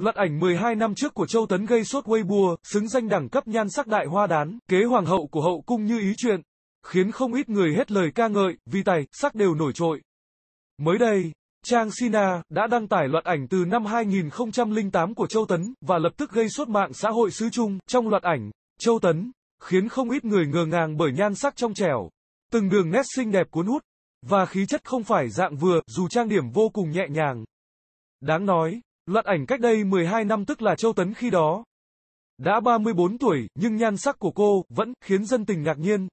Lật ảnh 12 năm trước của Châu Tấn gây sốt Weibo, xứng danh đẳng cấp nhan sắc đại hoa đán, kế hoàng hậu của hậu cung như ý chuyện, khiến không ít người hết lời ca ngợi, vì tài, sắc đều nổi trội. Mới đây, Trang Sina đã đăng tải loạt ảnh từ năm 2008 của Châu Tấn và lập tức gây sốt mạng xã hội xứ Trung. Trong loạt ảnh, Châu Tấn khiến không ít người ngờ ngàng bởi nhan sắc trong trẻo, từng đường nét xinh đẹp cuốn hút và khí chất không phải dạng vừa, dù trang điểm vô cùng nhẹ nhàng. Đáng nói, Loạn ảnh cách đây 12 năm tức là Châu Tấn khi đó. Đã 34 tuổi, nhưng nhan sắc của cô vẫn khiến dân tình ngạc nhiên.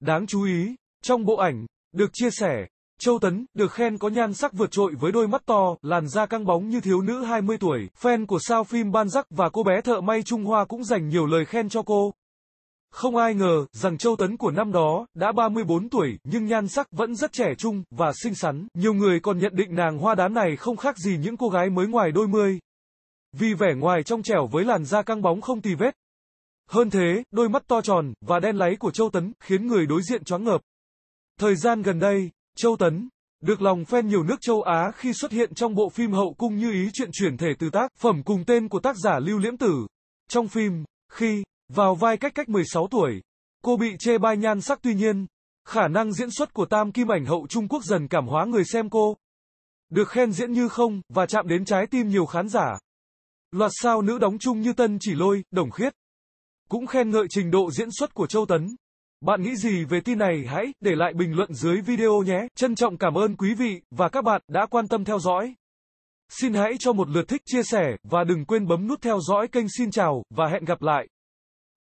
Đáng chú ý, trong bộ ảnh, được chia sẻ, Châu Tấn được khen có nhan sắc vượt trội với đôi mắt to, làn da căng bóng như thiếu nữ 20 tuổi. Fan của sao phim Ban Giác và cô bé thợ may Trung Hoa cũng dành nhiều lời khen cho cô. Không ai ngờ rằng Châu Tấn của năm đó đã 34 tuổi nhưng nhan sắc vẫn rất trẻ trung và xinh xắn. Nhiều người còn nhận định nàng hoa đán này không khác gì những cô gái mới ngoài đôi mươi. Vì vẻ ngoài trong trẻo với làn da căng bóng không tì vết. Hơn thế, đôi mắt to tròn và đen láy của Châu Tấn khiến người đối diện choáng ngợp. Thời gian gần đây, Châu Tấn được lòng fan nhiều nước châu Á khi xuất hiện trong bộ phim hậu cung như ý chuyện chuyển thể từ tác phẩm cùng tên của tác giả Lưu Liễm Tử. Trong phim, khi vào vai cách cách 16 tuổi, cô bị chê bai nhan sắc tuy nhiên, khả năng diễn xuất của tam kim ảnh hậu Trung Quốc dần cảm hóa người xem cô. Được khen diễn như không, và chạm đến trái tim nhiều khán giả. Loạt sao nữ đóng chung như Tân Chỉ Lôi, Đồng Khiết. Cũng khen ngợi trình độ diễn xuất của Châu Tấn. Bạn nghĩ gì về tin này hãy để lại bình luận dưới video nhé. Trân trọng cảm ơn quý vị và các bạn đã quan tâm theo dõi. Xin hãy cho một lượt thích chia sẻ và đừng quên bấm nút theo dõi kênh xin chào và hẹn gặp lại.